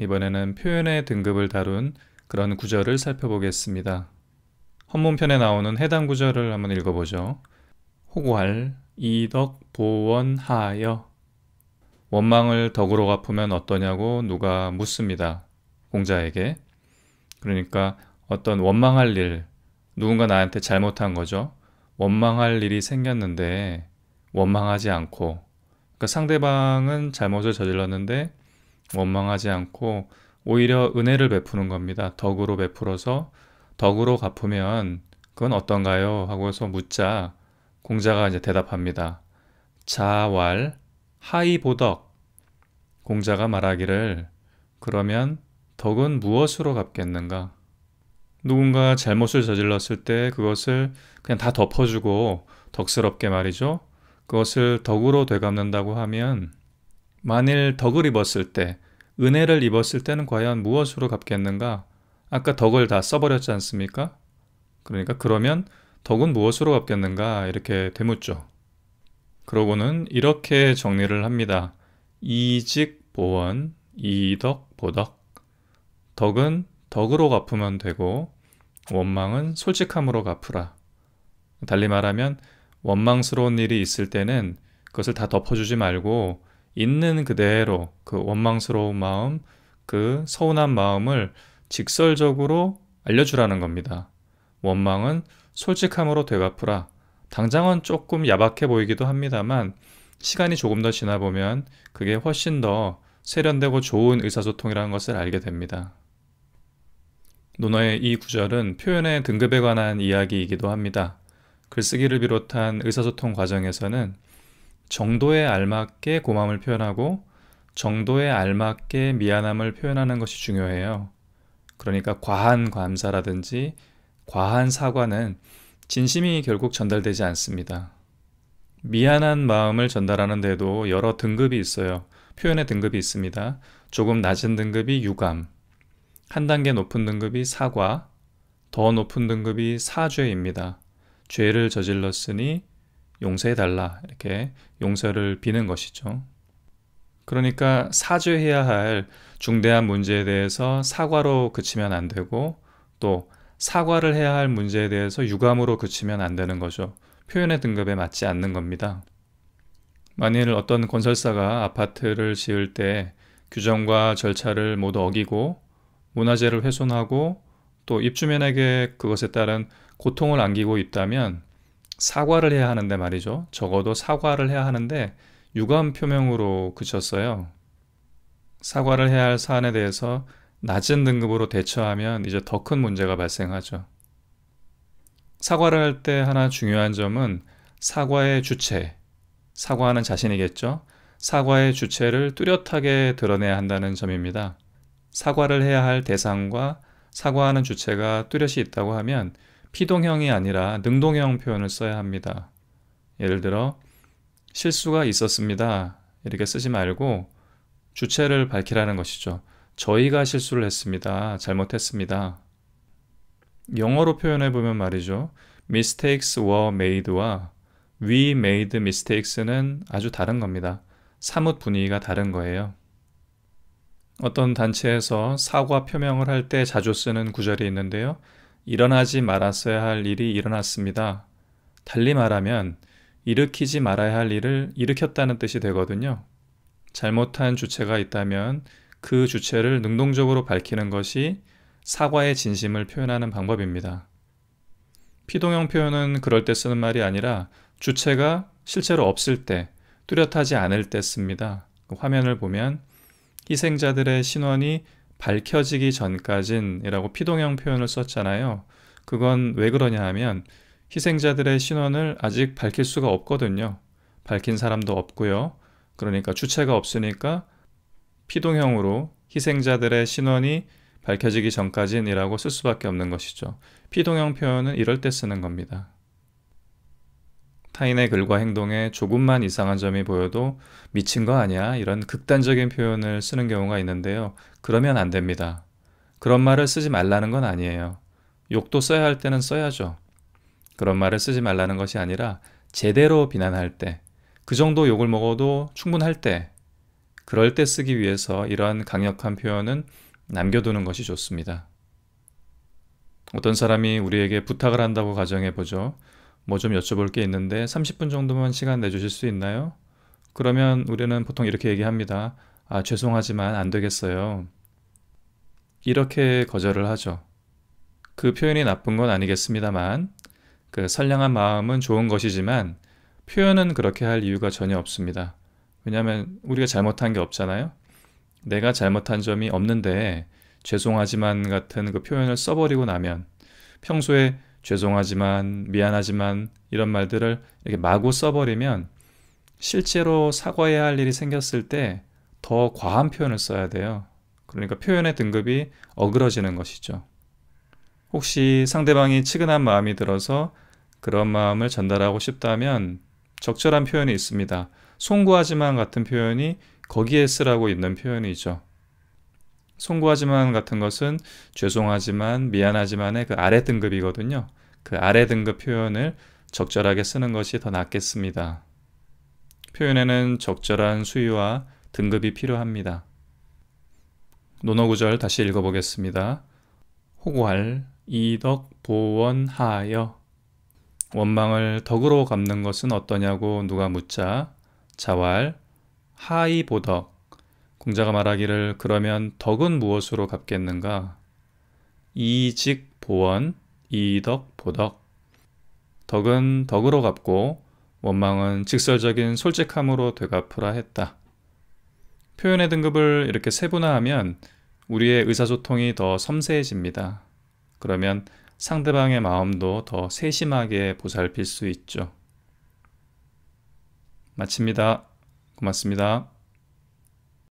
이번에는 표현의 등급을 다룬 그런 구절을 살펴보겠습니다. 헌문편에 나오는 해당 구절을 한번 읽어보죠. 호구할 이덕 보원하여 원망을 덕으로 갚으면 어떠냐고 누가 묻습니다. 공자에게. 그러니까 어떤 원망할 일, 누군가 나한테 잘못한 거죠. 원망할 일이 생겼는데 원망하지 않고 그러니까 상대방은 잘못을 저질렀는데 원망하지 않고 오히려 은혜를 베푸는 겁니다. 덕으로 베풀어서 덕으로 갚으면 그건 어떤가요? 하고서 묻자 공자가 이제 대답합니다. 자왈 하이보덕 공자가 말하기를 그러면 덕은 무엇으로 갚겠는가? 누군가 잘못을 저질렀을 때 그것을 그냥 다 덮어주고 덕스럽게 말이죠. 그것을 덕으로 되갚는다고 하면 만일 덕을 입었을 때, 은혜를 입었을 때는 과연 무엇으로 갚겠는가? 아까 덕을 다 써버렸지 않습니까? 그러니까 그러면 덕은 무엇으로 갚겠는가? 이렇게 되묻죠. 그러고는 이렇게 정리를 합니다. 이직 보원, 이덕 보덕. 덕은 덕으로 갚으면 되고, 원망은 솔직함으로 갚으라. 달리 말하면 원망스러운 일이 있을 때는 그것을 다 덮어주지 말고 있는 그대로 그 원망스러운 마음, 그 서운한 마음을 직설적으로 알려주라는 겁니다. 원망은 솔직함으로 되갚으라. 당장은 조금 야박해 보이기도 합니다만 시간이 조금 더 지나 보면 그게 훨씬 더 세련되고 좋은 의사소통이라는 것을 알게 됩니다. 논어의 이 구절은 표현의 등급에 관한 이야기이기도 합니다. 글쓰기를 비롯한 의사소통 과정에서는 정도에 알맞게 고마움을 표현하고 정도에 알맞게 미안함을 표현하는 것이 중요해요. 그러니까 과한 감사라든지 과한 사과는 진심이 결국 전달되지 않습니다. 미안한 마음을 전달하는데도 여러 등급이 있어요. 표현의 등급이 있습니다. 조금 낮은 등급이 유감, 한 단계 높은 등급이 사과, 더 높은 등급이 사죄입니다. 죄를 저질렀으니 용서해달라 이렇게 용서를 비는 것이죠. 그러니까 사죄해야 할 중대한 문제에 대해서 사과로 그치면 안 되고 또 사과를 해야 할 문제에 대해서 유감으로 그치면 안 되는 거죠. 표현의 등급에 맞지 않는 겁니다. 만일 어떤 건설사가 아파트를 지을 때 규정과 절차를 모두 어기고 문화재를 훼손하고 또 입주민에게 그것에 따른 고통을 안기고 있다면 사과를 해야 하는데 말이죠. 적어도 사과를 해야 하는데 유감 표명으로 그쳤어요. 사과를 해야 할 사안에 대해서 낮은 등급으로 대처하면 이제 더 큰 문제가 발생하죠. 사과를 할 때 하나 중요한 점은 사과의 주체, 사과하는 자신이겠죠. 사과의 주체를 뚜렷하게 드러내야 한다는 점입니다. 사과를 해야 할 대상과 사과하는 주체가 뚜렷이 있다고 하면 피동형이 아니라 능동형 표현을 써야 합니다. 예를 들어 실수가 있었습니다. 이렇게 쓰지 말고 주체를 밝히라는 것이죠. 저희가 실수를 했습니다. 잘못했습니다. 영어로 표현해 보면 말이죠. mistakes were made와 we made mistakes는 아주 다른 겁니다. 사뭇 분위기가 다른 거예요. 어떤 단체에서 사과 표명을 할 때 자주 쓰는 구절이 있는데요. 일어나지 말았어야 할 일이 일어났습니다. 달리 말하면 일으키지 말아야 할 일을 일으켰다는 뜻이 되거든요. 잘못한 주체가 있다면 그 주체를 능동적으로 밝히는 것이 사과의 진심을 표현하는 방법입니다. 피동형 표현은 그럴 때 쓰는 말이 아니라 주체가 실제로 없을 때, 뚜렷하지 않을 때 씁니다. 그 화면을 보면 희생자들의 신원이 밝혀지기 전까진이라고 피동형 표현을 썼잖아요. 그건 왜 그러냐 하면 희생자들의 신원을 아직 밝힐 수가 없거든요. 밝힌 사람도 없고요. 그러니까 주체가 없으니까 피동형으로 희생자들의 신원이 밝혀지기 전까진이라고 쓸 수밖에 없는 것이죠. 피동형 표현은 이럴 때 쓰는 겁니다. 타인의 글과 행동에 조금만 이상한 점이 보여도 미친 거 아니야? 이런 극단적인 표현을 쓰는 경우가 있는데요. 그러면 안 됩니다. 그런 말을 쓰지 말라는 건 아니에요. 욕도 써야 할 때는 써야죠. 그런 말을 쓰지 말라는 것이 아니라 제대로 비난할 때, 그 정도 욕을 먹어도 충분할 때, 그럴 때 쓰기 위해서 이러한 강력한 표현은 남겨두는 것이 좋습니다. 어떤 사람이 우리에게 부탁을 한다고 가정해 보죠. 뭐좀 여쭤볼 게 있는데 30분 정도만 시간 내주실 수 있나요? 그러면 우리는 보통 이렇게 얘기합니다. 아, 죄송하지만 안 되겠어요. 이렇게 거절을 하죠. 그 표현이 나쁜 건 아니겠습니다만, 그 선량한 마음은 좋은 것이지만, 표현은 그렇게 할 이유가 전혀 없습니다. 왜냐하면 우리가 잘못한 게 없잖아요. 내가 잘못한 점이 없는데 죄송하지만 같은 그 표현을 써버리고 나면 평소에 죄송하지만, 미안하지만 이런 말들을 이렇게 마구 써버리면 실제로 사과해야 할 일이 생겼을 때 더 과한 표현을 써야 돼요. 그러니까 표현의 등급이 어그러지는 것이죠. 혹시 상대방이 측은한 마음이 들어서 그런 마음을 전달하고 싶다면 적절한 표현이 있습니다. 송구하지만 같은 표현이 거기에 쓰라고 있는 표현이죠. 송구하지만 같은 것은 죄송하지만 미안하지만의 그 아래 등급이거든요. 그 아래 등급 표현을 적절하게 쓰는 것이 더 낫겠습니다. 표현에는 적절한 수위와 등급이 필요합니다. 논어 구절 다시 읽어보겠습니다. 호구할 이덕 보원하여 원망을 덕으로 갚는 것은 어떠냐고 누가 묻자 자왈 하이보덕 공자가 말하기를 그러면 덕은 무엇으로 갚겠는가? 이직 보원, 이덕 보덕. 덕은 덕으로 갚고 원망은 직설적인 솔직함으로 되갚으라 했다. 표현의 등급을 이렇게 세분화하면 우리의 의사소통이 더 섬세해집니다. 그러면 상대방의 마음도 더 세심하게 보살필 수 있죠. 마칩니다. 고맙습니다.